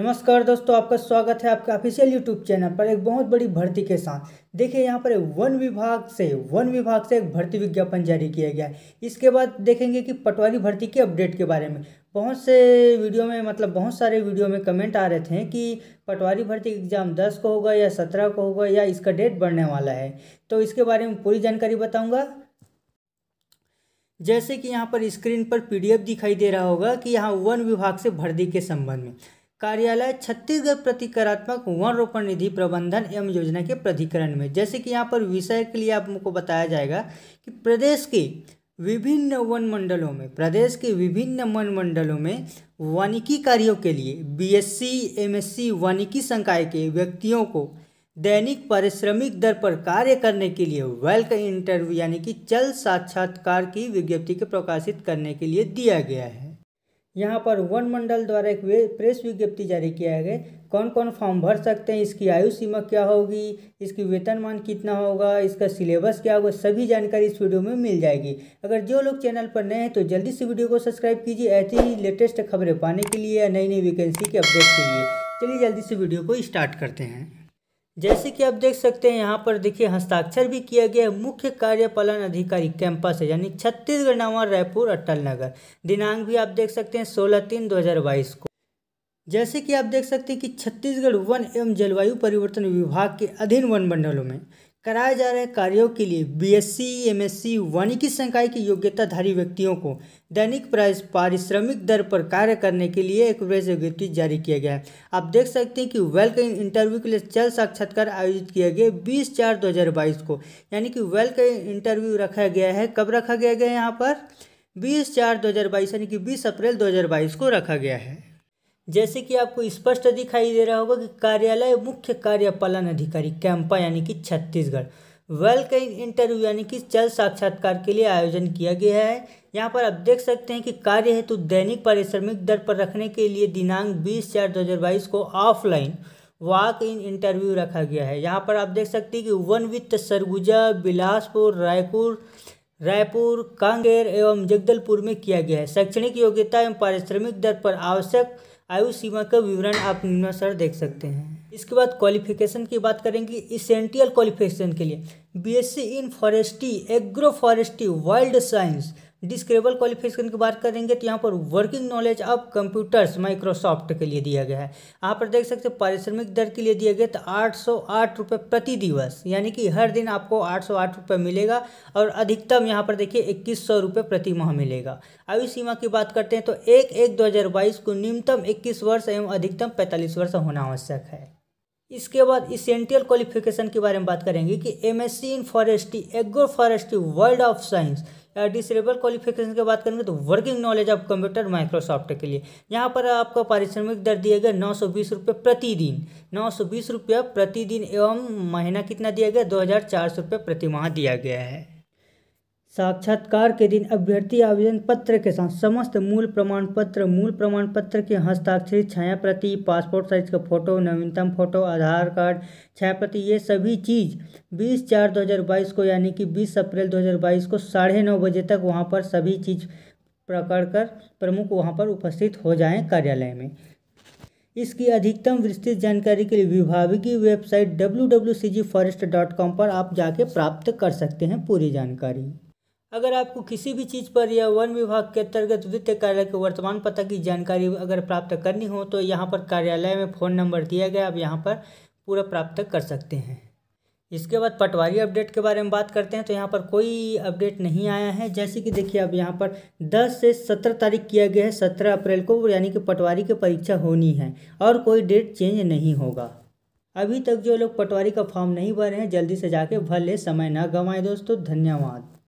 नमस्कार दोस्तों आपका स्वागत है आपके ऑफिशियल यूट्यूब चैनल पर एक बहुत बड़ी भर्ती के साथ देखिए यहाँ पर वन विभाग से वन विभाग से एक भर्ती विज्ञापन जारी किया गया है इसके बाद देखेंगे कि पटवारी भर्ती के अपडेट के बारे में बहुत से वीडियो में मतलब बहुत सारे वीडियो में कमेंट आ रहे थे कि पटवारी भर्ती एग्ज़ाम दस को होगा या सत्रह को होगा या इसका डेट बढ़ने वाला है तो इसके बारे में पूरी जानकारी बताऊँगा जैसे कि यहाँ पर स्क्रीन पर पीडीएफ दिखाई दे रहा होगा कि यहाँ वन विभाग से भर्ती के संबंध में कार्यालय छत्तीसगढ़ प्रतिकारात्मक रोपण निधि प्रबंधन एवं योजना के प्राधिकरण में जैसे कि यहाँ पर विषय के लिए आपको बताया जाएगा कि प्रदेश के विभिन्न वन मंडलों में प्रदेश के विभिन्न वन मंडलों में वानिकी कार्यों के लिए बीएससी एमएससी वानिकी संकाय के व्यक्तियों को दैनिक पारिश्रमिक दर पर कार्य करने के लिए वेल्क इंटरव्यू यानी कि चल साक्षात्कार की विज्ञप्ति के प्रकाशित करने के लिए दिया गया है यहाँ पर वन मंडल द्वारा एक प्रेस विज्ञप्ति जारी किया गया कौन कौन फॉर्म भर सकते हैं इसकी आयु सीमा क्या होगी इसकी वेतनमान कितना होगा इसका सिलेबस क्या होगा सभी जानकारी इस वीडियो में मिल जाएगी अगर जो लोग चैनल पर नए हैं तो जल्दी से वीडियो को सब्सक्राइब कीजिए ऐसी ही लेटेस्ट खबरें पाने के लिए या नई नई वैकेंसी के अपडेट के लिए चलिए जल्दी से वीडियो को स्टार्ट करते हैं जैसे कि आप देख सकते हैं यहाँ पर देखिए हस्ताक्षर भी किया गया है मुख्य कार्यपालन अधिकारी कैंपस है यानी छत्तीसगढ़ नवा रायपुर अटल नगर दिनांक भी आप देख सकते हैं सोलह तीन दो हज़ार बाईस को जैसे कि आप देख सकते हैं कि छत्तीसगढ़ वन एवं जलवायु परिवर्तन विभाग के अधीन वन मंडलों में कराए जा रहे कार्यों के लिए बीएससी, एमएससी, वानिकी संकाय की योग्यताधारी व्यक्तियों को दैनिक प्राइस पारिश्रमिक दर पर कार्य करने के लिए एक प्रेस विज्ञप्ति जारी किया गया है आप देख सकते हैं कि वेल्क इंटरव्यू के लिए चल साक्षात्कार आयोजित किया गया 20 चार 2022 को यानी कि वेल्क इंटरव्यू रखा गया है कब रखा गया है यहाँ पर बीस चार दो यानी कि बीस अप्रैल दो को रखा गया है जैसे कि आपको स्पष्ट दिखाई दे रहा होगा कि कार्यालय मुख्य कार्यपालन अधिकारी कैंपा यानी कि छत्तीसगढ़ वेल कई इंटरव्यू यानी कि चल साक्षात्कार के लिए आयोजन किया गया है यहाँ पर आप देख सकते हैं कि कार्य हेतु दैनिक पारिश्रमिक दर पर रखने के लिए दिनांक 20 चार बाईस को ऑफलाइन वाक इन इंटरव्यू रखा गया है यहाँ पर आप देख सकते हैं कि वन वित्त सरगुजा बिलासपुर रायपुर रायपुर कांगेर एवं जगदलपुर में किया गया है शैक्षणिक योग्यता एवं पारिश्रमिक दर पर आवश्यक आयु सीमा का विवरण आप निम्नानुसार देख सकते हैं इसके बाद क्वालिफिकेशन की बात करेंगे इसेंटियल क्वालिफिकेशन के लिए BSc in forestry agro forestry wild science desirable qualification की बात करेंगे तो यहाँ पर working knowledge of computers Microsoft के लिए दिया गया है आप पर देख सकते हैं पारिश्रमिक दर के लिए दिया गया तो आठ सौ आठ रुपये प्रति दिवस यानी कि हर दिन आपको आठ सौ आठ रुपये मिलेगा और अधिकतम यहाँ पर देखिए इक्कीस सौ रुपये प्रति माह मिलेगा आयु सीमा की बात करते हैं तो एक एक दो हज़ार बाईस को न्यूनतम इक्कीस वर्ष एवं अधिकतम पैंतालीस वर्ष होना आवश्यक है इसके बाद इसेंटियल क्वालिफिकेशन के बारे में बात करेंगे कि M S C in forestry agro forestry world of science या डिसरेबल क्वालिफिकेशन की बात करेंगे तो working knowledge of computer Microsoft के लिए यहाँ पर आपका पारिश्रमिक दर दिया गया नौ सौ बीस रुपये प्रतिदिन नौ सौ बीस रुपया प्रतिदिन एवं महीना कितना दिया गया दो हज़ार चार सौ रुपये प्रतिमाह दिया गया है साक्षात्कार के दिन अभ्यर्थी आवेदन पत्र के साथ समस्त मूल प्रमाण पत्र मूल प्रमाण पत्र के हस्ताक्षरित छाया प्रति पासपोर्ट साइज का फोटो नवीनतम फोटो आधार कार्ड छाया प्रति ये सभी चीज़ 20 चार 2022 को यानी कि 20 अप्रैल 2022 को साढ़े नौ बजे तक वहाँ पर सभी चीज़ पकड़ कर प्रमुख वहाँ पर उपस्थित हो जाएँ कार्यालय में इसकी अधिकतम विस्तृत जानकारी के लिए विभागीय वेबसाइट डब्ल्यू पर आप जाके प्राप्त कर सकते हैं पूरी जानकारी अगर आपको किसी भी चीज़ पर या वन विभाग के अंतर्गत वित्त कार्यालय के वर्तमान पता की जानकारी अगर प्राप्त करनी हो तो यहाँ पर कार्यालय में फ़ोन नंबर दिया गया आप यहाँ पर पूरा प्राप्त कर सकते हैं इसके बाद पटवारी अपडेट के बारे में बात करते हैं तो यहाँ पर कोई अपडेट नहीं आया है जैसे कि देखिए अब यहाँ पर 10 से 17 तारीख किया गया है 17 अप्रैल को यानी कि पटवारी की परीक्षा होनी है और कोई डेट चेंज नहीं होगा अभी तक जो लोग पटवारी का फॉर्म नहीं भरे हैं जल्दी से जाके भर ले समय ना गंवाएं दोस्तों धन्यवाद